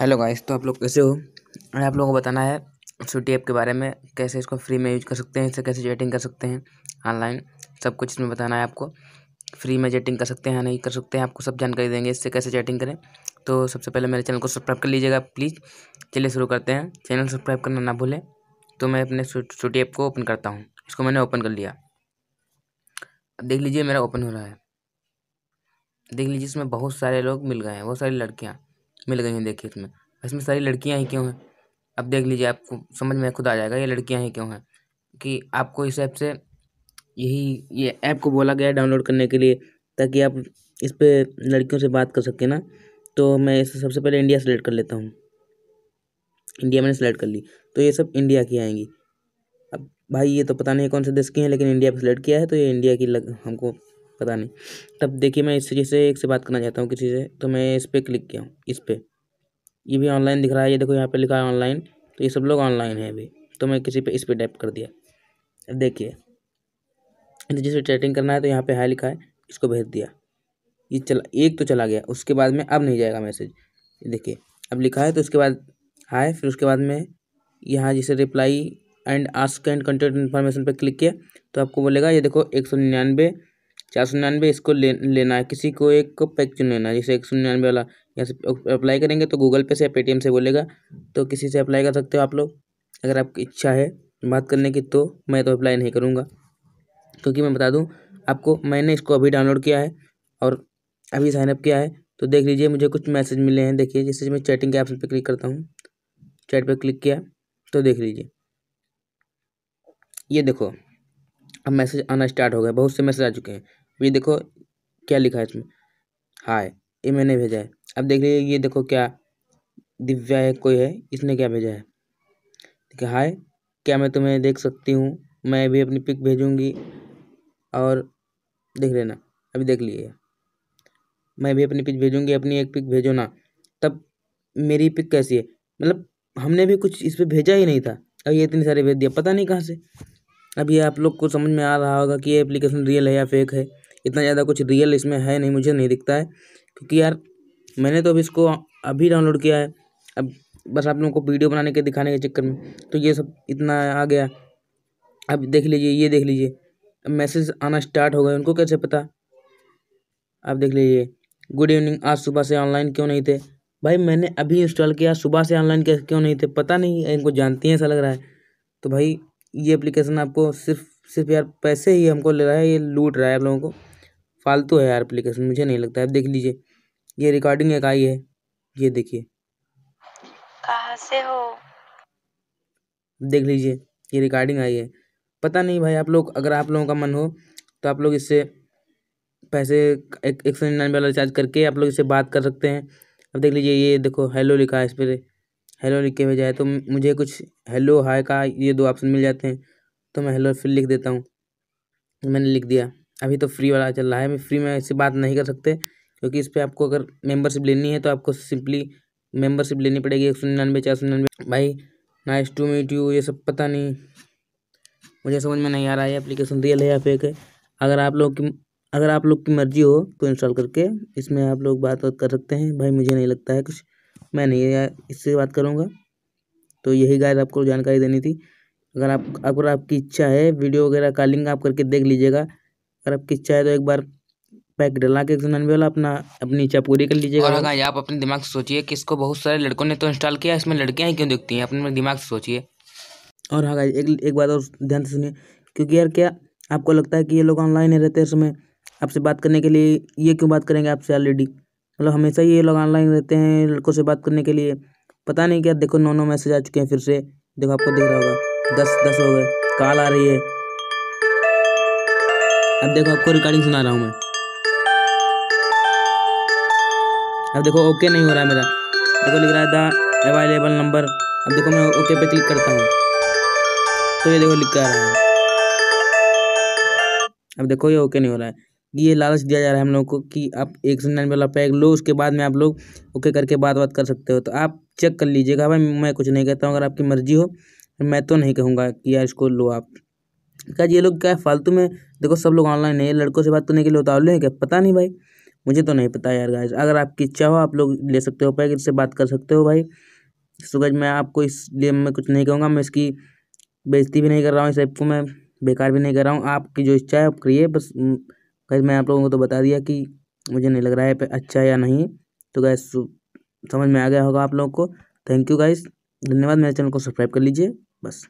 hello guys तो आप लोग कैसे हो और आप लोगों को बताना है छुट्टी ऐप के बारे में कैसे इसको फ्री में यूज कर सकते हैं इससे कैसे चैटिंग कर सकते हैं ऑनलाइन सब कुछ इसमें बताना है आपको फ्री में चैटिंग कर सकते हैं नहीं कर सकते हैं आपको सब जानकारी देंगे इससे कैसे चैटिंग करें तो सबसे पहले मेरे चैनल को सब्सक्राइब कर लीजिएगा प्लीज़ चलिए शुरू करते हैं चैनल सब्सक्राइब करना ना भूलें तो मैं अपने छुट्टी ऐप को ओपन करता हूँ इसको मैंने ओपन कर लिया अब देख लीजिए मेरा ओपन हो रहा है देख लीजिए इसमें बहुत सारे लोग मिल गए हैं बहुत सारी लड़कियाँ मिल गई हैं देखिए इसमें इसमें सारी लड़कियाँ ही क्यों हैं अब देख लीजिए आपको समझ में खुद आ जाएगा ये लड़कियाँ ही क्यों हैं कि आपको इस ऐप से यही ये ऐप को बोला गया है डाउनलोड करने के लिए ताकि आप इस पर लड़कियों से बात कर सकें ना तो मैं इसे सबसे पहले इंडिया सेलेक्ट कर लेता हूँ इंडिया मैंने सेलेक्ट कर ली तो ये सब इंडिया की आएंगी अब भाई ये तो पता नहीं कौन से देश की हैं लेकिन इंडिया पर सेलेक्ट किया है तो ये इंडिया की लग हमको पता नहीं तब देखिए मैं इससे जैसे एक से बात करना चाहता हूँ किसी से तो मैं इस पर क्लिक किया हूँ इस पर ये भी ऑनलाइन दिख रहा है ये देखो यहाँ पे लिखा है ऑनलाइन तो ये सब लोग ऑनलाइन है अभी तो मैं किसी पे इस पर टाइप कर दिया अब देखिए पर चैटिंग करना है तो यहाँ पे हाई लिखा है इसको भेज दिया ये चला एक तो चला गया उसके बाद में अब नहीं जाएगा मैसेज देखिए अब लिखा है तो उसके बाद हाय फिर उसके बाद में यहाँ जैसे reply and ask and content information पर क्लिक किया तो आपको बोलेगा ये देखो एक सौ निन्यानवे चार सौ निन्यानवे इसको ले लेना है किसी को एक को पैक चुन लेना है जैसे एक सौ निन्यानवे वाला यहाँ से अप्लाई करेंगे तो गूगल पे से या पेटीएम से बोलेगा तो किसी से अप्लाई कर सकते हो आप लोग अगर आपकी इच्छा है बात करने की तो मैं तो अप्लाई नहीं करूँगा क्योंकि मैं बता दूँ आपको मैंने इसको अभी डाउनलोड किया है और अभी साइनअप किया है तो देख लीजिए मुझे कुछ मैसेज मिले हैं देखिए जैसे मैं चैटिंग के ऑप्शन पर क्लिक करता हूँ चैट पर क्लिक किया तो देख लीजिए ये देखो अब मैसेज आना स्टार्ट हो गया बहुत से मैसेज आ चुके हैं ये देखो क्या लिखा है इसमें हाय ये मैंने भेजा है अब देख लीजिए ये देखो क्या दिव्या है कोई है इसने क्या भेजा है देखिए हाय क्या मैं तुम्हें देख सकती हूँ मैं भी अपनी पिक भेजूँगी और देख लेना अभी देख लीजिए मैं भी अपनी पिक भेजूँगी अपनी एक पिक भेजो ना तब मेरी पिक कैसी है मतलब हमने भी कुछ इस पर भेजा ही नहीं था अब ये इतनी सारे भेज दिया पता नहीं कहाँ से अब ये आप लोग को समझ में आ रहा होगा कि ये एप्लीकेशन रियल है या फेक है इतना ज़्यादा कुछ रियल इसमें है नहीं मुझे नहीं दिखता है क्योंकि यार मैंने तो अभी इसको अभी डाउनलोड किया है अब बस आप लोगों को वीडियो बनाने के दिखाने के चक्कर में तो ये सब इतना आ गया अब देख लीजिए ये देख लीजिए अब मैसेज आना स्टार्ट हो गए उनको कैसे पता आप देख लीजिए गुड इवनिंग आज सुबह से ऑनलाइन क्यों नहीं थे भाई मैंने अभी इंस्टॉल किया सुबह से ऑनलाइन कैसे क्यों नहीं थे पता नहीं इनको जानती हैं ऐसा लग रहा है तो भाई ये एप्लीकेशन आपको सिर्फ सिर्फ यार पैसे ही हमको ले रहा है ये लूट रहा है आप लोगों को फालतू है यार एप्लीकेशन मुझे नहीं लगता है देख लीजिए ये रिकॉर्डिंग एक आई है ये देखिए कहाँ से हो देख लीजिए ये रिकॉर्डिंग आई है पता नहीं भाई आप लोग अगर आप लोगों का मन हो तो आप लोग इससे पैसे एक एक सौ निन्यानवे वाला रिचार्ज करके आप लोग इससे बात कर सकते हैं अब देख लीजिए ये देखो हेलो लिखा है इस पर हेलो लिख के भेजा है तो मुझे कुछ हेलो हाय का ये दो ऑप्शन मिल जाते हैं तो मैं हेलो फिर लिख देता हूँ मैंने लिख दिया अभी तो फ्री वाला चल रहा है अभी फ्री में ऐसी बात नहीं कर सकते क्योंकि इस पर आपको अगर मेंबरशिप लेनी है तो आपको सिंपली मेम्बरशिप लेनी पड़ेगी एक सौ निन्यानवे चार सौ निन्यानवे भाई नाइस टू मीट यू ये सब पता नहीं मुझे समझ में नहीं आ रहा है एप्लीकेशन रियल है या फेक है अगर आप लोग की अगर आप लोग की मर्जी हो तो इंस्टॉल करके इसमें आप लोग बात कर सकते हैं भाई मुझे नहीं लगता है कुछ मैं नहीं इससे बात करूँगा तो यही गाइस आपको जानकारी देनी थी अगर आप अगर आपकी इच्छा है वीडियो वगैरह का लिंक आप करके देख लीजिएगा अगर आपकी इच्छा है तो एक बार पैक डला के एग्जाम वाला अपना अपनी इच्छा पूरी कर लीजिएगा और अगर आप अपने दिमाग से सोचिए कि इसको बहुत सारे लड़कों ने तो इंस्टॉल किया इसमें लड़कियाँ ही क्यों दिखती हैं अपने दिमाग से सोचिए और हाँ एक एक बात और ध्यान से सुनिए क्योंकि यार क्या आपको लगता है कि ये लोग ऑनलाइन ही रहते हैं समय आपसे बात करने के लिए ये क्यों बात करेंगे आपसे ऑलरेडी मतलब हमेशा ही ये लोग ऑनलाइन रहते हैं लड़कों से बात करने के लिए पता नहीं क्या देखो नौ नौ मैसेज आ चुके हैं फिर से देखो आपको दिख रहा होगा दस दस हो गए कॉल आ रही है अब देखो आपको रिकॉर्डिंग सुना रहा हूँ मैं अब देखो ओके नहीं हो रहा है मेरा देखो लिख रहा था अवेलेबल नंबर अब देखो मैं ओके पे क्लिक करता हूँ तो ये देखो लिख कर रहा है अब देखो ये ओके नहीं हो रहा है ये लालच दिया जा रहा है हम लोगों को कि आप एक सौ निन्यानवे वाला पैक लो उसके बाद में आप लोग ओके करके बात बात कर सकते हो तो आप चेक कर लीजिएगा भाई मैं कुछ नहीं कहता हूँ अगर आपकी मर्जी हो मैं तो नहीं कहूँगा कि यार इसको लो आप क्या ये लोग क्या है फालतू में देखो सब लोग ऑनलाइन है लड़कों से बात करने के लिए उतावले हैं क्या पता नहीं भाई मुझे तो नहीं पता यार गाइज अगर आपकी इच्छा हो आप लोग ले सकते हो पैकेट से बात कर सकते हो भाई सूरज मैं आपको इसलिए मैं कुछ नहीं कहूँगा मैं इसकी बेइज्जती भी नहीं कर रहा हूँ इस ऐप को मैं बेकार भी नहीं कर रहा हूँ आपकी जो इच्छा है आप करिए बस गैस मैं आप लोगों को तो बता दिया कि मुझे नहीं लग रहा है अच्छा या नहीं तो गैस समझ में आ गया होगा आप लोगों को थैंक यू गाइस धन्यवाद मेरे चैनल को सब्सक्राइब कर लीजिए बस